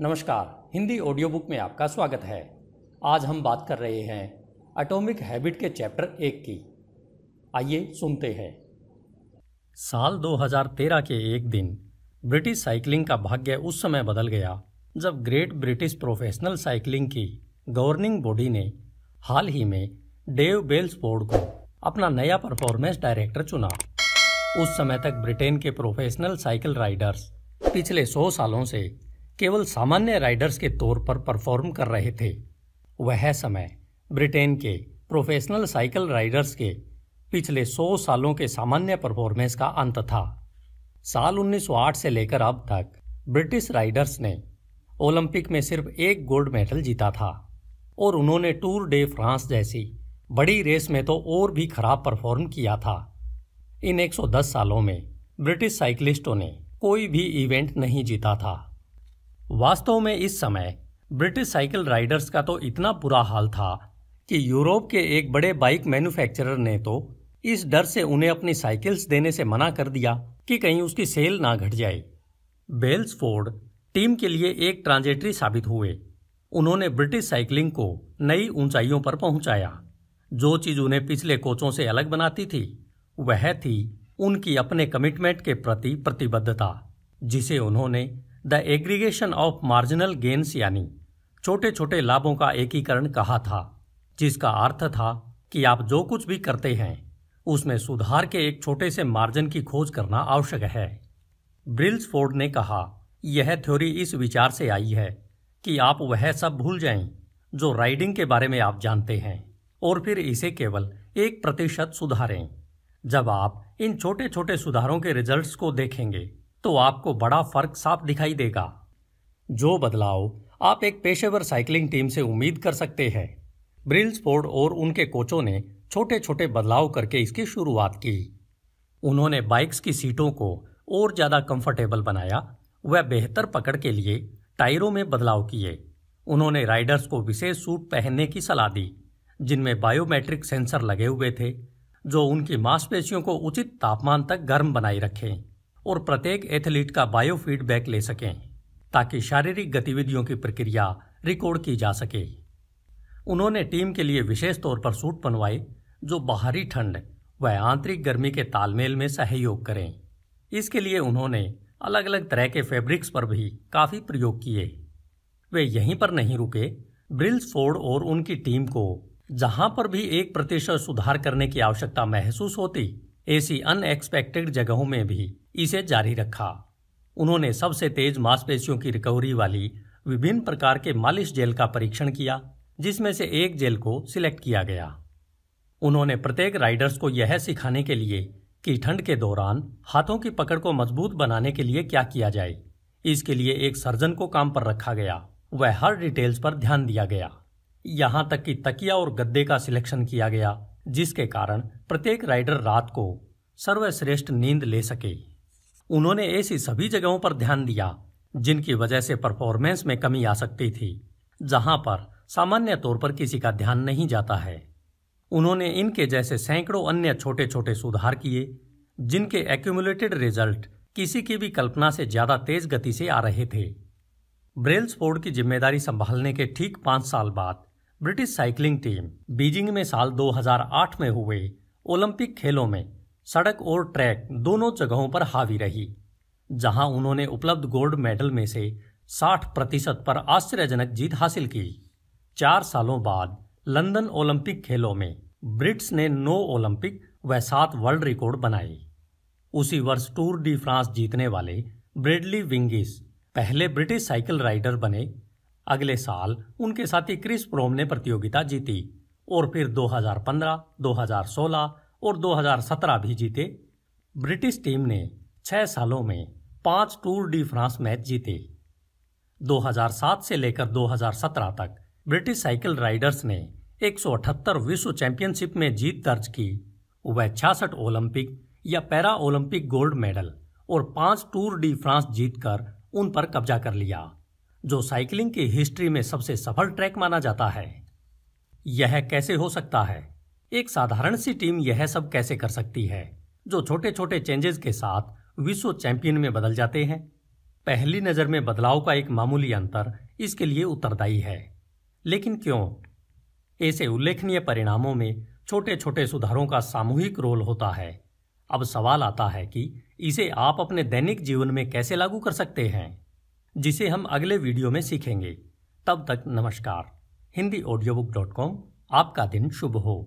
नमस्कार Hindi audio book में आपका स्वागत है आज हम बात कर रहे हैं एटॉमिक हैबिट के चैप्टर एक की आइए सुनते हैं साल 2013 के एक दिन ब्रिटिश साइकिलिंग का भाग्य उस समय बदल गया जब ग्रेट ब्रिटिश प्रोफेशनल साइकिलिंग की गवर्निंग बॉडी ने हाल ही में डेव बेल्स बोर्ड को अपना नया परफॉर्मेंस डायरेक्टर चुना उस समय तक ब्रिटेन के प्रोफेशनल साइकिल राइडर्स पिछले सौ सालों से केवल सामान्य राइडर्स के तौर पर परफॉर्म कर रहे थे वह समय ब्रिटेन के प्रोफेशनल साइकिल राइडर्स के पिछले 100 सालों के सामान्य परफॉर्मेंस का अंत था साल 1908 से लेकर अब तक ब्रिटिश राइडर्स ने ओलंपिक में सिर्फ एक गोल्ड मेडल जीता था और उन्होंने टूर डे फ्रांस जैसी बड़ी रेस में तो और भी खराब परफॉर्म किया था इन 110 सालों में ब्रिटिश साइकिलिस्टों ने कोई भी इवेंट नहीं जीता था वास्तव में इस समय ब्रिटिश साइकिल राइडर्स का तो इतना बुरा हाल था कि यूरोप के एक बड़े बाइक मैन्युफैक्चरर ने तो इस डर से उन्हें अपनी साइकिल्स देने से मना कर दिया कि कहीं उसकी सेल ना घट जाए बेल्सफोर्ड टीम के लिए एक ट्रांजेटरी साबित हुए उन्होंने ब्रिटिश साइकिलिंग को नई ऊंचाइयों पर पहुंचाया जो चीज उन्हें पिछले कोचों से अलग बनाती थी वह थी उनकी अपने कमिटमेंट के प्रति प्रतिबद्धता जिसे उन्होंने the aggregation of marginal gains यानी छोटे छोटे लाभों का एकीकरण कहा था जिसका अर्थ था कि आप जो कुछ भी करते हैं उसमें सुधार के एक छोटे से मार्जिन की खोज करना आवश्यक है ब्रिल्सफोर्ड ने कहा यह थ्योरी इस विचार से आई है कि आप वह सब भूल जाएं जो राइडिंग के बारे में आप जानते हैं और फिर इसे केवल एक प्रतिशत सुधारें जब आप इन छोटे छोटे सुधारों के रिजल्ट्स को देखेंगे तो आपको बड़ा फर्क साफ दिखाई देगा जो बदलाव आप एक पेशेवर साइकिलिंग टीम से उम्मीद कर सकते हैं ब्रिल्स फोर्ड और उनके कोचों ने छोटे छोटे बदलाव करके इसकी शुरुआत की उन्होंने बाइक्स की सीटों को और ज़्यादा कंफर्टेबल बनाया वह बेहतर पकड़ के लिए टायरों में बदलाव किए उन्होंने राइडर्स को विशेष सूट पहनने की सलाह दी जिनमें बायोमेट्रिक सेंसर लगे हुए थे जो उनकी मांसपेशियों को उचित तापमान तक गर्म बनाए रखें और प्रत्येक एथलीट का बायोफीडबैक ले सकें ताकि शारीरिक गतिविधियों की प्रक्रिया रिकॉर्ड की जा सके उन्होंने टीम के लिए विशेष तौर पर सूट बनवाए जो बाहरी ठंड व आंतरिक गर्मी के तालमेल में सहयोग करें इसके लिए उन्होंने अलग अलग तरह के फैब्रिक्स पर भी काफ़ी प्रयोग किए वे यहीं पर नहीं रुके ब्रिल्स फोर्ड और उनकी टीम को जहां पर भी एक प्रतिशत सुधार करने की आवश्यकता महसूस होती ऐसी अनएक्सपेक्टेड जगहों में भी इसे जारी रखा उन्होंने सबसे तेज मांसपेशियों की रिकवरी वाली विभिन्न प्रकार के मालिश जेल का परीक्षण किया जिसमें से एक जेल को सिलेक्ट किया गया उन्होंने प्रत्येक राइडर्स को यह सिखाने के लिए कि ठंड के दौरान हाथों की पकड़ को मजबूत बनाने के लिए क्या किया जाए इसके लिए एक सर्जन को काम पर रखा गया वह हर डिटेल्स पर ध्यान दिया गया यहां तक कि तकिया और गद्दे का सिलेक्शन किया गया जिसके कारण प्रत्येक राइडर रात को सर्वश्रेष्ठ नींद ले सके उन्होंने ऐसी सभी जगहों पर ध्यान दिया जिनकी वजह से परफॉर्मेंस में कमी आ सकती थी जहां पर सामान्य तौर पर किसी का ध्यान नहीं जाता है उन्होंने इनके जैसे सैकड़ों अन्य छोटे छोटे सुधार किए जिनके एक्यूमुलेटेड रिजल्ट किसी की भी कल्पना से ज्यादा तेज गति से आ रहे थे ब्रेल्स स्पोर्ट की जिम्मेदारी संभालने के ठीक पांच साल बाद ब्रिटिश साइकिलिंग टीम बीजिंग में साल 2008 में हुए ओलंपिक खेलों में सड़क और ट्रैक दोनों जगहों पर हावी रही जहां उन्होंने उपलब्ध गोल्ड मेडल में से 60 प्रतिशत पर आश्चर्यजनक जीत हासिल की चार सालों बाद लंदन ओलंपिक खेलों में ब्रिट्स ने नौ ओलंपिक व सात वर्ल्ड रिकॉर्ड बनाए उसी वर्ष टूर डी फ्रांस जीतने वाले ब्रेडली विंगिस पहले ब्रिटिश साइकिल राइडर बने अगले साल उनके साथी क्रिस प्रोम ने प्रतियोगिता जीती और फिर 2015, 2016 और 2017 भी जीते ब्रिटिश टीम ने छह सालों में पांच टूर डी फ्रांस मैच जीते 2007 से लेकर 2017 तक ब्रिटिश साइकिल राइडर्स ने एक विश्व चैंपियनशिप में जीत दर्ज की वह छियासठ ओलंपिक या पैरा ओलंपिक गोल्ड मेडल और पांच टूर डी फ्रांस जीतकर उन पर कब्जा कर लिया जो साइकिलिंग की हिस्ट्री में सबसे सफल ट्रैक माना जाता है यह कैसे हो सकता है एक साधारण सी टीम यह सब कैसे कर सकती है जो छोटे छोटे चेंजेस के साथ विश्व चैंपियन में बदल जाते हैं पहली नज़र में बदलाव का एक मामूली अंतर इसके लिए उत्तरदायी है लेकिन क्यों ऐसे उल्लेखनीय परिणामों में छोटे छोटे सुधारों का सामूहिक रोल होता है अब सवाल आता है कि इसे आप अपने दैनिक जीवन में कैसे लागू कर सकते हैं जिसे हम अगले वीडियो में सीखेंगे तब तक नमस्कार Hindi audio book dot com आपका दिन शुभ हो